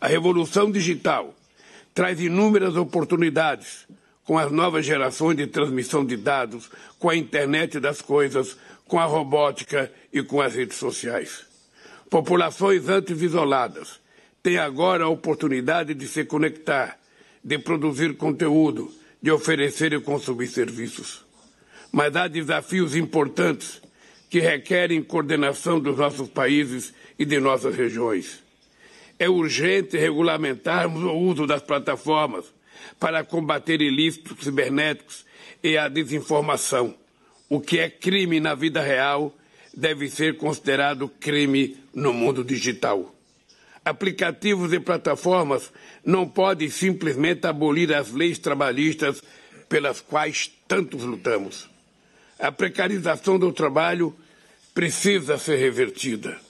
A revolução digital traz inúmeras oportunidades com as novas gerações de transmissão de dados, com a internet das coisas, com a robótica e com as redes sociais. Populações antes isoladas têm agora a oportunidade de se conectar, de produzir conteúdo, de oferecer e consumir serviços. Mas há desafios importantes que requerem coordenação dos nossos países e de nossas regiões. É urgente regulamentarmos o uso das plataformas para combater ilícitos cibernéticos e a desinformação. O que é crime na vida real deve ser considerado crime no mundo digital. Aplicativos e plataformas não podem simplesmente abolir as leis trabalhistas pelas quais tantos lutamos. A precarização do trabalho precisa ser revertida.